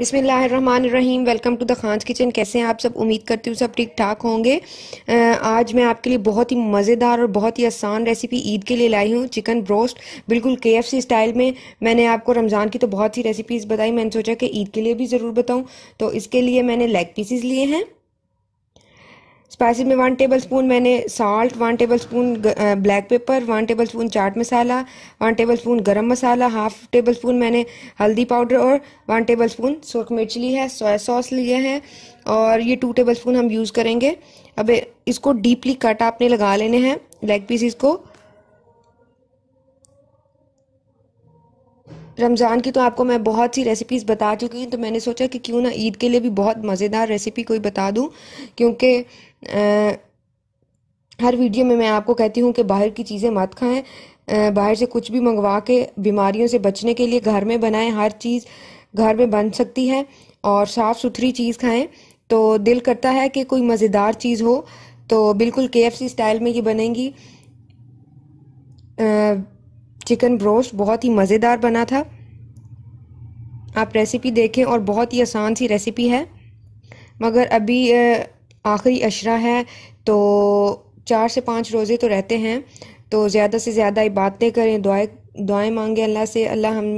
बिसमीम welcome to the Khan kitchen कैसे हैं आप सब उम्मीद करती हूँ सब ठीक ठाक होंगे आज मैं आपके लिए बहुत ही मज़ेदार और बहुत ही आसान रेसिपी ईद के लिए लाई हूँ चिकन ब्रोस्ट बिल्कुल के स्टाइल में मैंने आपको रमज़ान की तो बहुत सी रेसिपीज़ बताई मैंने सोचा कि ईद के लिए भी ज़रूर बताऊँ तो इसके लिए मैंने लेग पीसीज लिए हैं स्पाइसी में वन टेबल स्पून मैंने salt one tablespoon black pepper one tablespoon chaat masala one tablespoon garam masala half table tablespoon मैंने हल्दी पाउडर और वन टेबल स्पून सुरख मिर्च ली है सोया सॉस लिए हैं और ये टू टेबल स्पून हम यूज़ करेंगे अब इसको डीपली कट आपने लगा लेने हैं लेग पीसीज को रमज़ान की तो आपको मैं बहुत सी रेसिपीज़ बता चुकी हूँ तो मैंने सोचा कि क्यों ना ईद के लिए भी बहुत मज़ेदार रेसिपी कोई बता दूँ क्योंकि हर वीडियो में मैं आपको कहती हूँ कि बाहर की चीज़ें मत खाएं बाहर से कुछ भी मंगवा के बीमारियों से बचने के लिए घर में बनाएं हर चीज़ घर में बन सकती है और साफ़ सुथरी चीज़ खाएं तो दिल करता है कि कोई मज़ेदार चीज़ हो तो बिल्कुल के स्टाइल में ये बनेंगी चिकन ब्रोस्ट बहुत ही मज़ेदार बना था आप रेसिपी देखें और बहुत ही आसान सी रेसिपी है मगर अभी आखिरी अशरा है तो चार से पाँच रोज़े तो रहते हैं तो ज़्यादा से ज़्यादा इबादतें करें दुआएं दुआएं मांगें अल्लाह से अल्लाह हम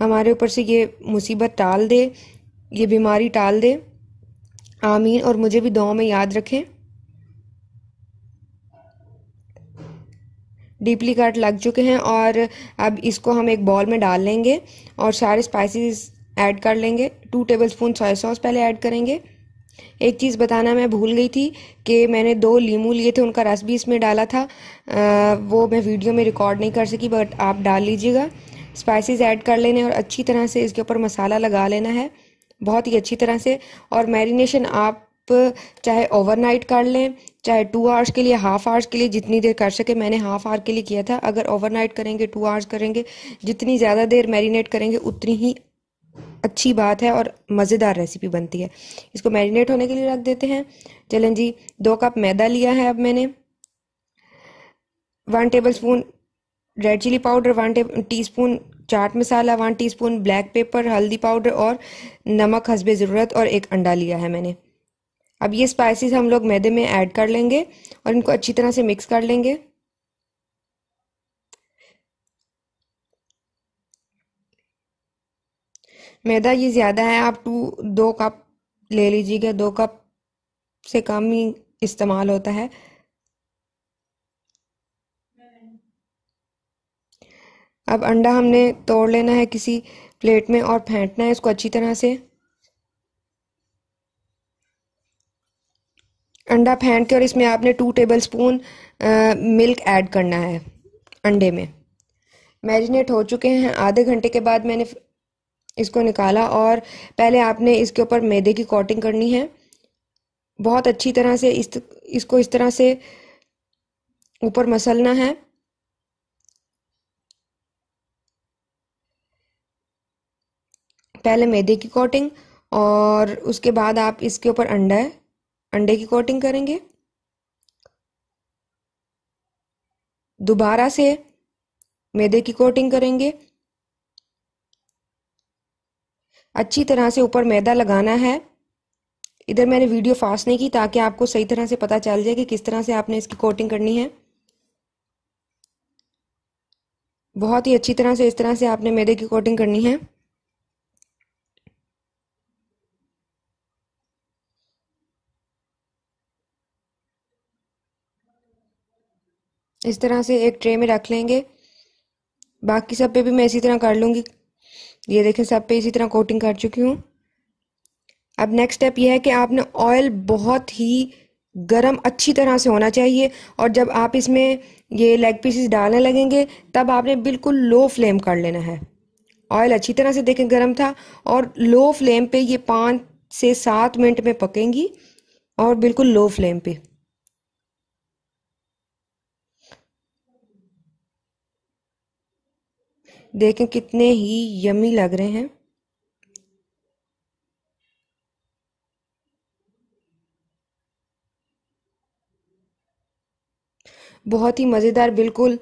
हमारे ऊपर से ये मुसीबत टाल दे ये बीमारी टाल दे आमीन और मुझे भी दुआ में याद रखें डीपली कट लग चुके हैं और अब इसको हम एक बॉल में डाल लेंगे और सारे स्पाइसेस ऐड कर लेंगे टू टेबल स्पून सोया सॉस पहले ऐड करेंगे एक चीज़ बताना मैं भूल गई थी कि मैंने दो लीमू लिए थे उनका रस भी इसमें डाला था आ, वो मैं वीडियो में रिकॉर्ड नहीं कर सकी बट आप डाल लीजिएगा स्पाइसेस ऐड कर लेने और अच्छी तरह से इसके ऊपर मसाला लगा लेना है बहुत ही अच्छी तरह से और मैरिनेशन आप आप चाहे ओवरनाइट कर लें चाहे टू आवर्स के लिए हाफ आवर्स के लिए जितनी देर कर सके मैंने हाफ आवर के लिए किया था अगर ओवरनाइट करेंगे टू आवर्स करेंगे जितनी ज़्यादा देर मैरिनेट करेंगे उतनी ही अच्छी बात है और मज़ेदार रेसिपी बनती है इसको मैरिनेट होने के लिए रख देते हैं चलें जी दो कप मैदा लिया है अब मैंने one tablespoon red chilli powder one teaspoon chaat masala one teaspoon black pepper हल्दी पाउडर और नमक हसबे ज़रूरत और एक अंडा लिया है मैंने अब ये स्पाइसेस हम लोग मैदे में ऐड कर लेंगे और इनको अच्छी तरह से मिक्स कर लेंगे मैदा ये ज़्यादा है आप टू दो कप ले लीजिएगा दो कप से कम ही इस्तेमाल होता है अब अंडा हमने तोड़ लेना है किसी प्लेट में और फेंटना है इसको अच्छी तरह से अंडा फेंट के और इसमें आपने two table tablespoon milk add करना है अंडे में मैरिनेट हो चुके हैं आधे घंटे के बाद मैंने इसको निकाला और पहले आपने इसके ऊपर मैदे की कोटिंग करनी है बहुत अच्छी तरह से इस इसको इस तरह से ऊपर मसलना है पहले मैदे की कोटिंग और उसके बाद आप इसके ऊपर अंडा अंडे की कोटिंग करेंगे दोबारा से मैदे की कोटिंग करेंगे अच्छी तरह से ऊपर मैदा लगाना है इधर मैंने वीडियो फास्ट नहीं की ताकि आपको सही तरह से पता चल जाए कि किस तरह से आपने इसकी कोटिंग करनी है बहुत ही अच्छी तरह से इस तरह से आपने मैदे की कोटिंग करनी है इस तरह से एक ट्रे में रख लेंगे बाकी सब पे भी मैं इसी तरह कर लूँगी ये देखें सब पे इसी तरह कोटिंग कर चुकी हूँ अब नेक्स्ट स्टेप यह है कि आपने ऑयल बहुत ही गरम अच्छी तरह से होना चाहिए और जब आप इसमें ये लेग पीसेस डालने लगेंगे तब आपने बिल्कुल लो फ्लेम कर लेना है ऑयल अच्छी तरह से देखें गर्म था और लो फ्लेम पे ये पाँच से सात मिनट में पकेंगी और बिल्कुल लो फ्लेम पे देखें कितने ही यमी लग रहे हैं बहुत ही मज़ेदार बिल्कुल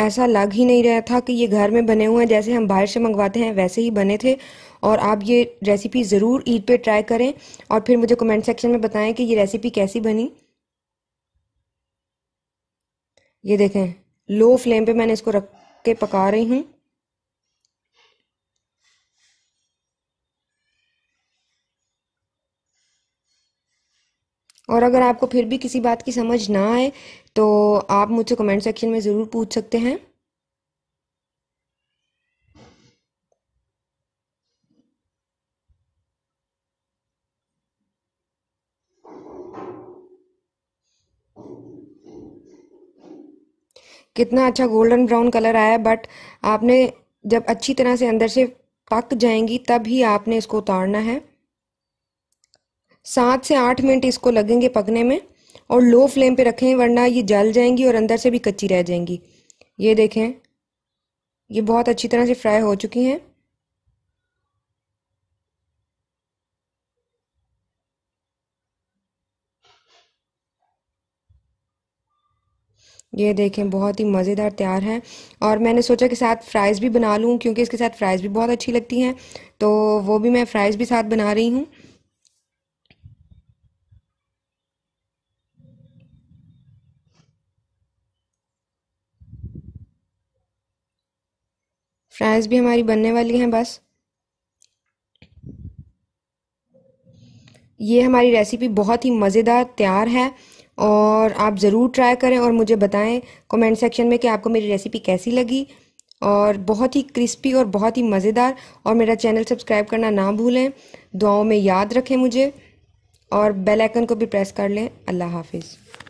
ऐसा लग ही नहीं रहा था कि ये घर में बने हुए हैं जैसे हम बाहर से मंगवाते हैं वैसे ही बने थे और आप ये रेसिपी ज़रूर ईद पे ट्राई करें और फिर मुझे कमेंट सेक्शन में बताएं कि ये रेसिपी कैसी बनी ये देखें लो फ्लेम पे मैंने इसको रख के पका रही हूँ और अगर आपको फिर भी किसी बात की समझ ना आए तो आप मुझसे कमेंट सेक्शन में ज़रूर पूछ सकते हैं कितना अच्छा गोल्डन ब्राउन कलर आया बट आपने जब अच्छी तरह से अंदर से पक जाएंगी तब ही आपने इसको उतारना है सात से आठ मिनट इसको लगेंगे पकने में और लो फ्लेम पे रखें वरना ये जल जाएंगी और अंदर से भी कच्ची रह जाएंगी ये देखें ये बहुत अच्छी तरह से फ्राई हो चुकी हैं ये देखें बहुत ही मज़ेदार तैयार है और मैंने सोचा कि साथ फ्राइज़ भी बना लूँ क्योंकि इसके साथ फ्राइज़ भी बहुत अच्छी लगती हैं तो वो भी मैं फ्राइज़ भी साथ बना रही हूँ फ्राइज़ भी हमारी बनने वाली हैं बस ये हमारी रेसिपी बहुत ही मज़ेदार तैयार है और आप ज़रूर ट्राई करें और मुझे बताएं कमेंट सेक्शन में कि आपको मेरी रेसिपी कैसी लगी और बहुत ही क्रिस्पी और बहुत ही मज़ेदार और मेरा चैनल सब्सक्राइब करना ना भूलें दुआओं में याद रखें मुझे और बेल आइकन को भी प्रेस कर लें अल्लाह हाफिज़